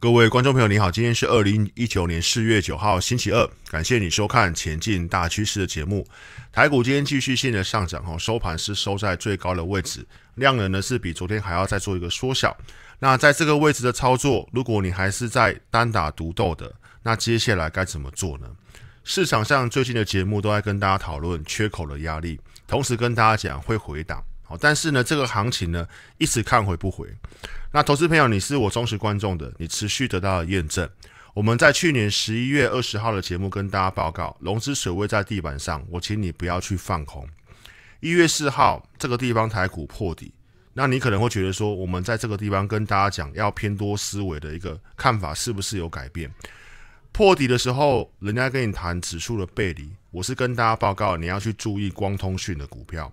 各位观众朋友，你好，今天是二零一九年四月九号，星期二，感谢你收看《前进大趋势》的节目。台股今天继续性的上涨哦，收盘是收在最高的位置，量能呢是比昨天还要再做一个缩小。那在这个位置的操作，如果你还是在单打独斗的，那接下来该怎么做呢？市场上最近的节目都在跟大家讨论缺口的压力，同时跟大家讲会回档。好，但是呢，这个行情呢一直看回不回。那投资朋友，你是我忠实观众的，你持续得到验证。我们在去年十一月二十号的节目跟大家报告，融资水位在地板上，我请你不要去放空。一月四号，这个地方台股破底，那你可能会觉得说，我们在这个地方跟大家讲要偏多思维的一个看法是不是有改变？破底的时候，人家跟你谈指数的背离，我是跟大家报告你要去注意光通讯的股票。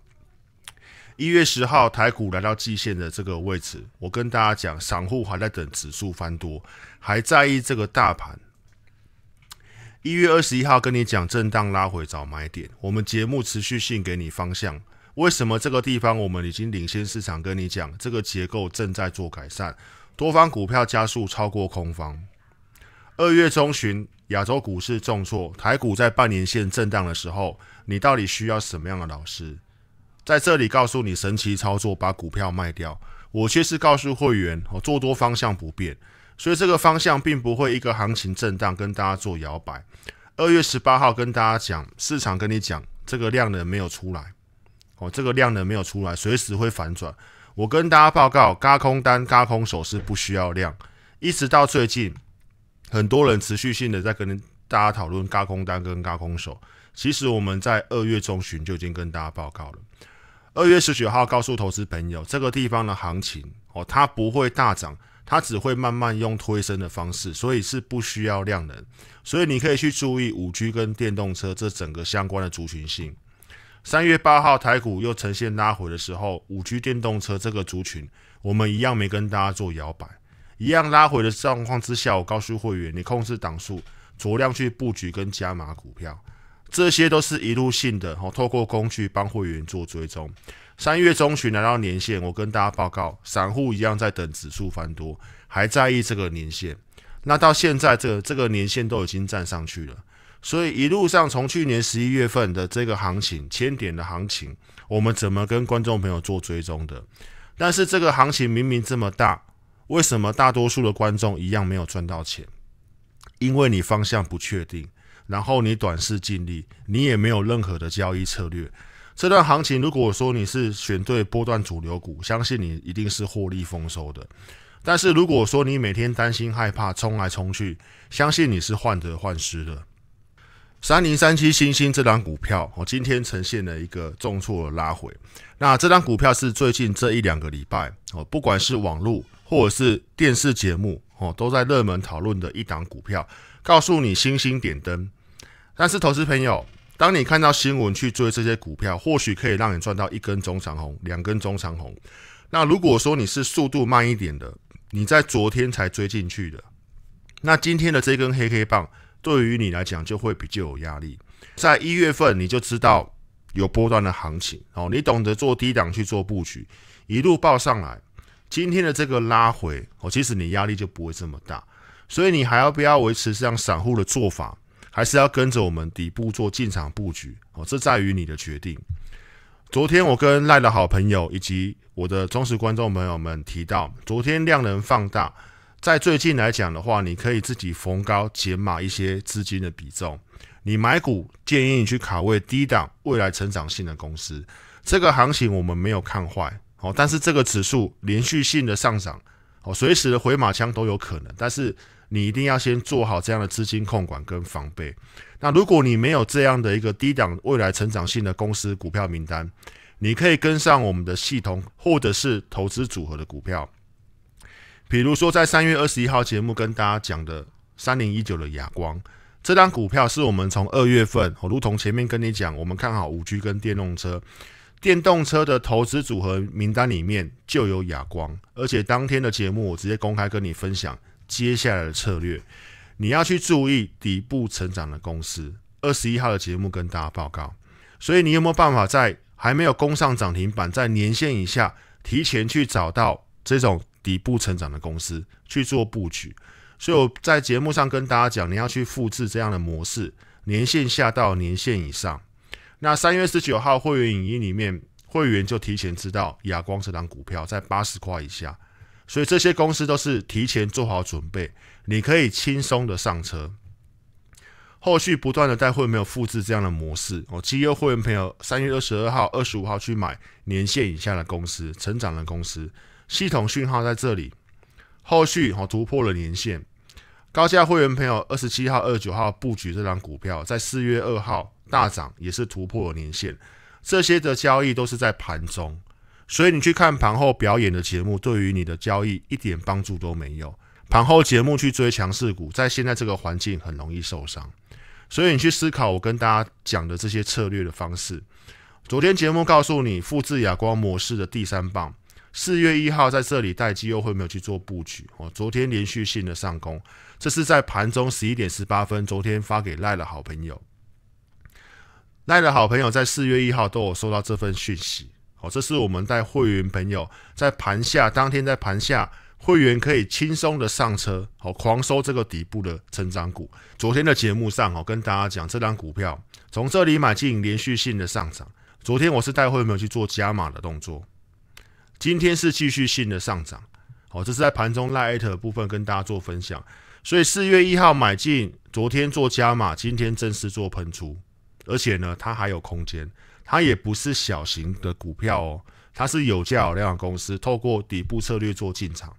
一月十号，台股来到季线的这个位置，我跟大家讲，散户还在等指数翻多，还在意这个大盘。一月二十一号跟你讲，震荡拉回找买点。我们节目持续性给你方向。为什么这个地方我们已经领先市场？跟你讲，这个结构正在做改善，多方股票加速超过空方。二月中旬，亚洲股市重挫，台股在半年线震荡的时候，你到底需要什么样的老师？在这里告诉你神奇操作，把股票卖掉。我却是告诉会员，哦，做多方向不变，所以这个方向并不会一个行情震荡跟大家做摇摆。二月十八号跟大家讲，市场跟你讲这个量能没有出来，哦，这个量能没有出来，随时会反转。我跟大家报告，加空单加空手是不需要量，一直到最近，很多人持续性的在跟大家讨论加空单跟加空手。其实我们在二月中旬就已经跟大家报告了。二月十九号告诉投资朋友，这个地方的行情哦，它不会大涨，它只会慢慢用推升的方式，所以是不需要量能，所以你可以去注意五 G 跟电动车这整个相关的族群性。三月八号台股又呈现拉回的时候，五 G 电动车这个族群，我们一样没跟大家做摇摆，一样拉回的状况之下，我告诉会员，你控制档数，酌量去布局跟加码股票。这些都是一路性的，哦，透过工具帮会员做追踪。三月中旬来到年限，我跟大家报告，散户一样在等指数翻多，还在意这个年限。那到现在，这这个年限都已经站上去了。所以一路上，从去年十一月份的这个行情，千点的行情，我们怎么跟观众朋友做追踪的？但是这个行情明明这么大，为什么大多数的观众一样没有赚到钱？因为你方向不确定。然后你短视尽力，你也没有任何的交易策略。这段行情如果说你是选对波段主流股，相信你一定是获利丰收的。但是如果说你每天担心害怕冲来冲去，相信你是患得患失的。三零三七星星这档股票，我今天呈现了一个重挫的拉回。那这档股票是最近这一两个礼拜哦，不管是网络或者是电视节目哦，都在热门讨论的一档股票。告诉你，星星点灯。但是，投资朋友，当你看到新闻去追这些股票，或许可以让你赚到一根中长红，两根中长红。那如果说你是速度慢一点的，你在昨天才追进去的，那今天的这根黑黑棒对于你来讲就会比较有压力。在一月份你就知道有波段的行情哦，你懂得做低档去做布局，一路报上来，今天的这个拉回哦，其实你压力就不会这么大。所以你还要不要维持这样散户的做法？还是要跟着我们底部做进场布局，哦，这在于你的决定。昨天我跟赖的好朋友以及我的忠实观众朋友们提到，昨天量能放大，在最近来讲的话，你可以自己逢高减码一些资金的比重。你买股建议你去卡位低档未来成长性的公司。这个行情我们没有看坏，哦，但是这个指数连续性的上涨，哦，随时回马枪都有可能，但是。你一定要先做好这样的资金控管跟防备。那如果你没有这样的一个低档未来成长性的公司股票名单，你可以跟上我们的系统或者是投资组合的股票。比如说，在三月二十一号节目跟大家讲的三零一九的亚光，这张股票是我们从二月份，我如同前面跟你讲，我们看好五 G 跟电动车，电动车的投资组合名单里面就有亚光，而且当天的节目我直接公开跟你分享。接下来的策略，你要去注意底部成长的公司。二十一号的节目跟大家报告，所以你有没有办法在还没有攻上涨停板，在年线以下提前去找到这种底部成长的公司去做布局？所以我在节目上跟大家讲，你要去复制这样的模式，年线下到年线以上。那三月十九号会员影音里面，会员就提前知道亚光这张股票在八十块以下。所以这些公司都是提前做好准备，你可以轻松的上车。后续不断的带会没有复制这样的模式。哦，基优会员朋友三月二十二号、二十五号去买年限以下的公司、成长的公司，系统讯号在这里。后续我突破了年限，高价会员朋友二十七号、二十九号布局这张股票，在四月二号大涨，也是突破了年限。这些的交易都是在盘中。所以你去看盘后表演的节目，对于你的交易一点帮助都没有。盘后节目去追强势股，在现在这个环境很容易受伤。所以你去思考我跟大家讲的这些策略的方式。昨天节目告诉你复制哑光模式的第三棒，四月一号在这里待机，又会没有去做布局？哦，昨天连续性的上攻，这是在盘中十一点十八分，昨天发给赖的好朋友，赖的好朋友在四月一号都有收到这份讯息。这是我们带会员朋友在盘下当天在盘下，会员可以轻松的上车，好狂收这个底部的成长股。昨天的节目上，哦跟大家讲，这张股票从这里买进，连续性的上涨。昨天我是带会员朋友去做加码的动作，今天是继续性的上涨。好，这是在盘中 l h t 的部分跟大家做分享。所以四月一号买进，昨天做加码，今天正式做喷出，而且呢，它还有空间。它也不是小型的股票哦，它是有价有量的公司，透过底部策略做进场，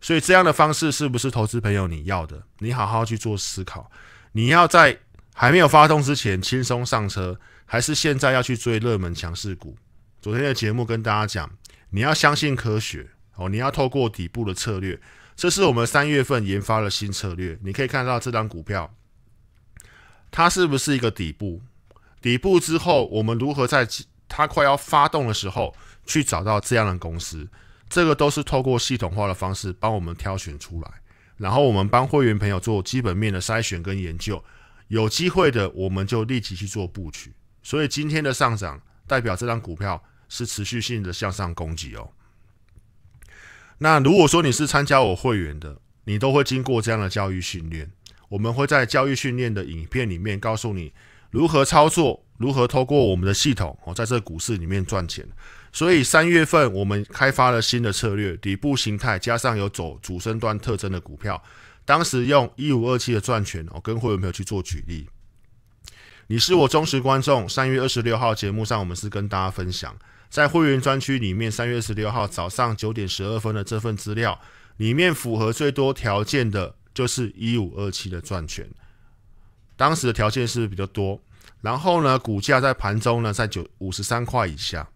所以这样的方式是不是投资朋友你要的？你好好去做思考，你要在还没有发动之前轻松上车，还是现在要去追热门强势股？昨天的节目跟大家讲，你要相信科学哦，你要透过底部的策略，这是我们三月份研发的新策略。你可以看到这张股票，它是不是一个底部？底部之后，我们如何在它快要发动的时候去找到这样的公司？这个都是透过系统化的方式帮我们挑选出来，然后我们帮会员朋友做基本面的筛选跟研究。有机会的，我们就立即去做布局。所以今天的上涨代表这张股票是持续性的向上攻击哦。那如果说你是参加我会员的，你都会经过这样的教育训练。我们会在教育训练的影片里面告诉你。如何操作？如何透过我们的系统，哦，在这股市里面赚钱？所以三月份我们开发了新的策略，底部形态加上有走主升段特征的股票，当时用一五二七的赚权，哦，跟会员朋友去做举例。你是我忠实观众，三月二十六号节目上，我们是跟大家分享，在会员专区里面，三月二十六号早上九点十二分的这份资料，里面符合最多条件的就是一五二七的赚权。当时的条件是比较多，然后呢，股价在盘中呢在九五十三块以下，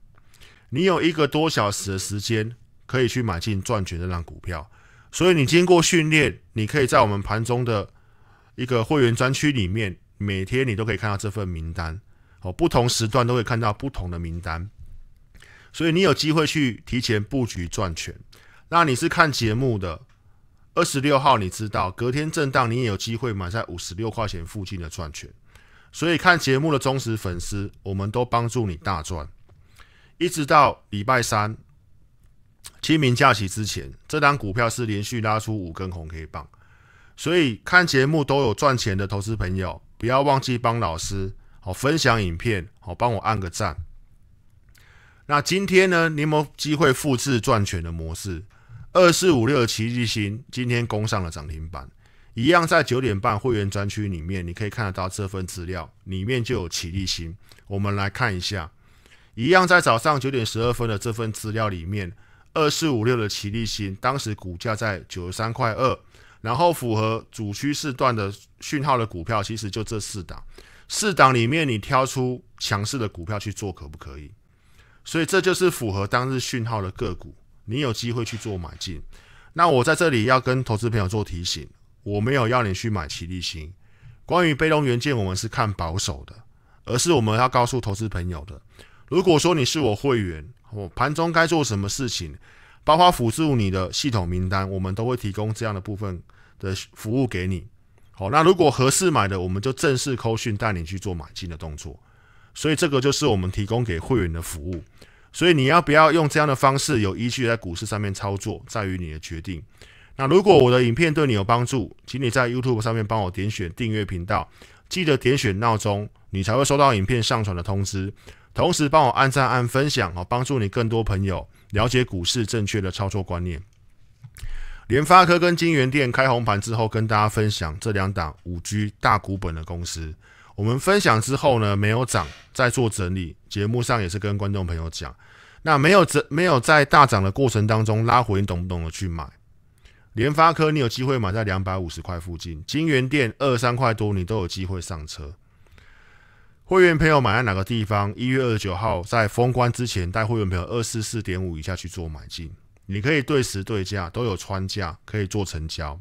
你有一个多小时的时间可以去买进赚钱那张股票，所以你经过训练，你可以在我们盘中的一个会员专区里面，每天你都可以看到这份名单，哦，不同时段都可以看到不同的名单，所以你有机会去提前布局赚钱。那你是看节目的？二十六号，你知道隔天震荡，你也有机会买在五十六块钱附近的赚钱。所以看节目的忠实粉丝，我们都帮助你大赚，一直到礼拜三清明假期之前，这张股票是连续拉出五根红 K 棒。所以看节目都有赚钱的投资朋友，不要忘记帮老师好分享影片，好帮我按个赞。那今天呢，你有机会复制赚钱的模式。二四五六的奇力星今天攻上了涨停板，一样在九点半会员专区里面，你可以看得到这份资料，里面就有奇力星。我们来看一下，一样在早上九点十二分的这份资料里面，二四五六的奇力星当时股价在九十三块二，然后符合主趋势段的讯号的股票，其实就这四档，四档里面你挑出强势的股票去做，可不可以？所以这就是符合当日讯号的个股。你有机会去做买进，那我在这里要跟投资朋友做提醒，我没有要你去买齐力新。关于被动元件，我们是看保守的，而是我们要告诉投资朋友的。如果说你是我会员，我盘中该做什么事情，包括辅助你的系统名单，我们都会提供这样的部分的服务给你。好，那如果合适买的，我们就正式扣讯带你去做买进的动作。所以这个就是我们提供给会员的服务。所以你要不要用这样的方式有依据在股市上面操作，在于你的决定。那如果我的影片对你有帮助，请你在 YouTube 上面帮我点选订阅频道，记得点选闹钟，你才会收到影片上传的通知。同时帮我按赞按分享好帮助你更多朋友了解股市正确的操作观念。联发科跟金源店开红盘之后，跟大家分享这两档五 G 大股本的公司。我们分享之后呢，没有涨，在做整理。节目上也是跟观众朋友讲，那没有在没有在大涨的过程当中拉回，你懂不懂得去买？联发科你有机会买在两百五十块附近，金源店二三块多你都有机会上车。会员朋友买在哪个地方？一月二十九号在封关之前，带会员朋友二四四点五以下去做买进。你可以对时对价都有穿价可以做成交。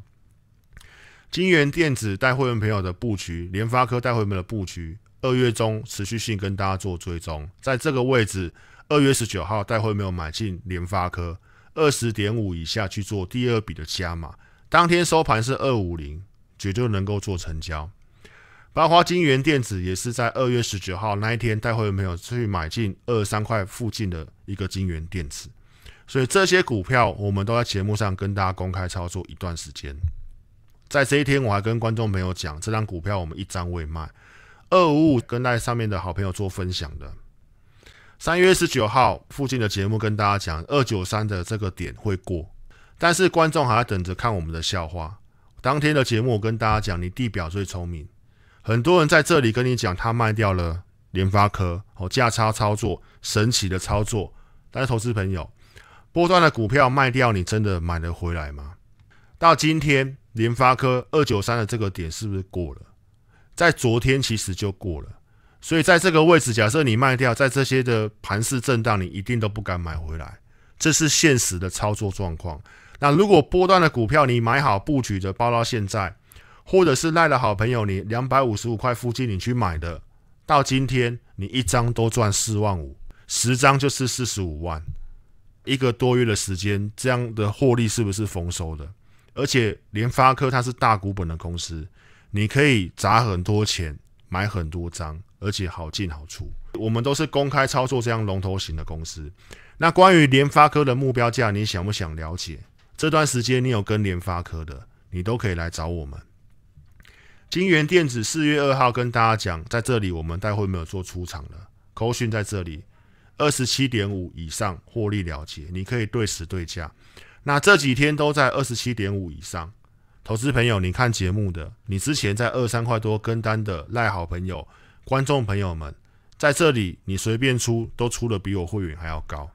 金源电子带会员朋友的布局，联发科带会员的布局，二月中持续性跟大家做追踪。在这个位置，二月十九号带会员朋友买进联发科二十点五以下去做第二笔的加码，当天收盘是二五零，绝对能够做成交。八花金源电子也是在二月十九号那一天带会员朋友去买进二三块附近的一个金源电子。所以这些股票，我们都在节目上跟大家公开操作一段时间。在这一天，我还跟观众朋友讲，这张股票我们一张未卖，二五五跟在上面的好朋友做分享的。三月十九号附近的节目跟大家讲，二九三的这个点会过，但是观众还要等着看我们的笑话。当天的节目跟大家讲，你地表最聪明，很多人在这里跟你讲，他卖掉了联发科哦，价差操作，神奇的操作，大家投资朋友。波段的股票卖掉，你真的买得回来吗？到今天，联发科二九三的这个点是不是过了？在昨天其实就过了，所以在这个位置，假设你卖掉，在这些的盘势震荡，你一定都不敢买回来，这是现实的操作状况。那如果波段的股票你买好布局的包到现在，或者是赖了好朋友，你两百五十五块附近你去买的，到今天你一张都赚四万五，十张就是四十五万。一个多月的时间，这样的获利是不是丰收的？而且联发科它是大股本的公司，你可以砸很多钱买很多张，而且好进好出。我们都是公开操作这样龙头型的公司。那关于联发科的目标价，你想不想了解？这段时间你有跟联发科的，你都可以来找我们。金源电子四月二号跟大家讲，在这里我们待会没有做出场了。c 讯在这里。二十七点五以上获利了结，你可以对时对价。那这几天都在二十七点五以上，投资朋友，你看节目的，你之前在二三块多跟单的赖好朋友、观众朋友们，在这里你随便出都出的比我会员还要高。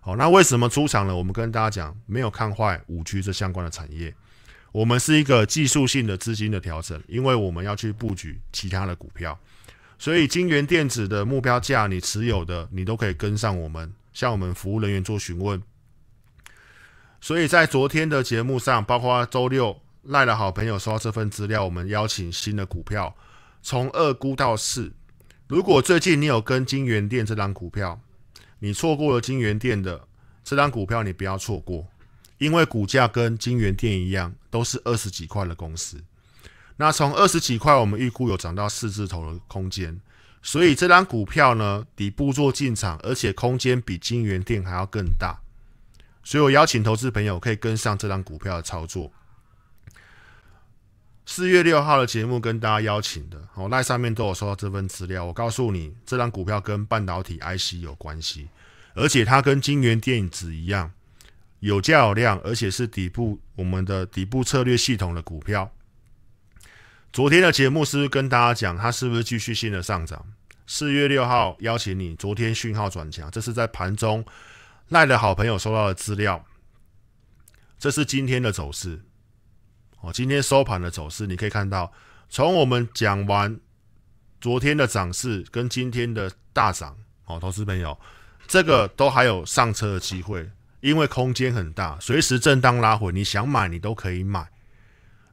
好，那为什么出场了？我们跟大家讲，没有看坏五区这相关的产业，我们是一个技术性的资金的调整，因为我们要去布局其他的股票。所以金源电子的目标价，你持有的你都可以跟上我们，向我们服务人员做询问。所以在昨天的节目上，包括周六赖的好朋友收到这份资料，我们邀请新的股票，从二估到四。如果最近你有跟金源店这张股票，你错过了金源店的这张股票，你不要错过，因为股价跟金源店一样，都是二十几块的公司。那从二十几块，我们预估有涨到四字头的空间，所以这张股票呢，底部做进场，而且空间比金源店还要更大，所以我邀请投资朋友可以跟上这张股票的操作。四月六号的节目跟大家邀请的，哦，赖上面都有收到这份资料。我告诉你，这张股票跟半导体 IC 有关系，而且它跟金源电子一样，有价有量，而且是底部我们的底部策略系统的股票。昨天的节目是跟大家讲，它是不是继续性的上涨？四月六号邀请你，昨天讯号转强，这是在盘中赖的好朋友收到的资料。这是今天的走势，哦，今天收盘的走势，你可以看到，从我们讲完昨天的涨势跟今天的大涨，哦，投资朋友，这个都还有上车的机会，因为空间很大，随时震荡拉回，你想买你都可以买。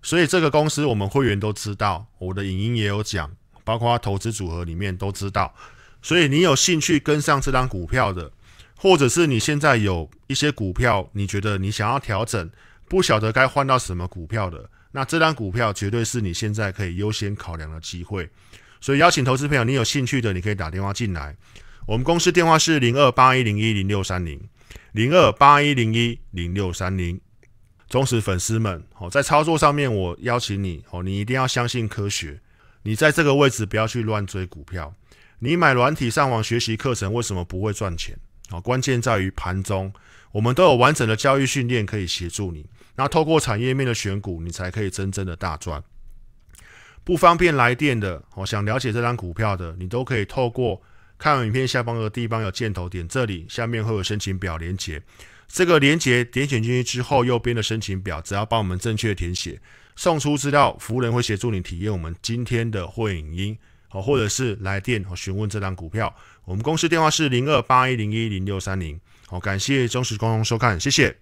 所以这个公司我们会员都知道，我的影音也有讲，包括投资组合里面都知道。所以你有兴趣跟上这张股票的，或者是你现在有一些股票，你觉得你想要调整，不晓得该换到什么股票的，那这张股票绝对是你现在可以优先考量的机会。所以邀请投资朋友，你有兴趣的，你可以打电话进来。我们公司电话是零二八一零一零六三零零二八一零一零六三零。忠实粉丝们，哦，在操作上面，我邀请你，哦，你一定要相信科学。你在这个位置不要去乱追股票。你买软体上网学习课程，为什么不会赚钱？哦，关键在于盘中，我们都有完整的交易训练可以协助你。那透过产业面的选股，你才可以真正的大赚。不方便来电的，哦，想了解这张股票的，你都可以透过看影片下方的地方有箭头点这里，下面会有申请表连接。这个链接点选进去之后，右边的申请表只要帮我们正确填写，送出资料，服务人会协助你体验我们今天的会影音，好，或者是来电和询问这张股票，我们公司电话是零二八一零一零六三零，好，感谢忠实观众收看，谢谢。